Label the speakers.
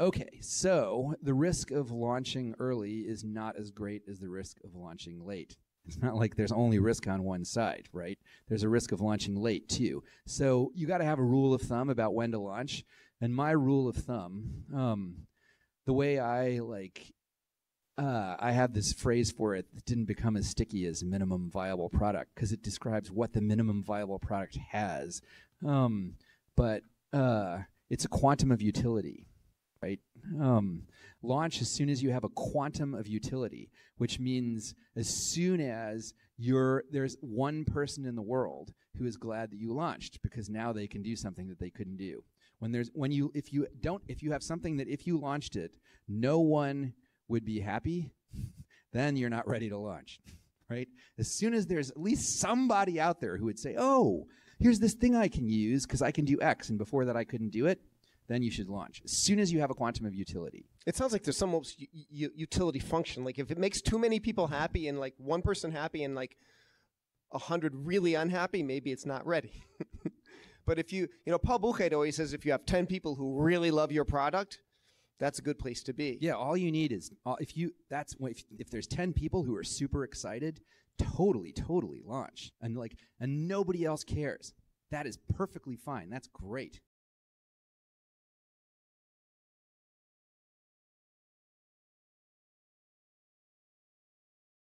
Speaker 1: Okay, so the risk of launching early is not as
Speaker 2: great as the risk of launching late. It's not like there's only risk on one side, right? There's a risk of launching late too. So you got to have a rule of thumb about when to launch. And my rule of thumb, um, the way I like, uh, I have this phrase for it that didn't become as sticky as minimum viable product because it describes what the minimum viable product has. Um, but uh, it's a quantum of utility right? Um, launch as soon as you have a quantum of utility, which means as soon as you're there's one person in the world who is glad that you launched because now they can do something that they couldn't do. When there's when you if you don't if you have something that if you launched it, no one would be happy, then you're not ready to launch. Right? As soon as there's at least somebody out there who would say, "Oh, here's this thing I can use because I can do X and before that I couldn't do it." then you should launch as soon as you have a quantum of utility.
Speaker 3: It sounds like there's some u- u- utility function. Like if it makes too many people happy and like one person happy and like a hundred really unhappy, maybe it's not ready. but if you, you know, Paul Buchheit always says if you have 10 people who really love your product, that's a good place to be. Yeah, all you
Speaker 2: need is uh, if you that's if, if there's 10 people who are super excited, totally totally launch. And like and nobody
Speaker 1: else cares. That is perfectly fine. That's great.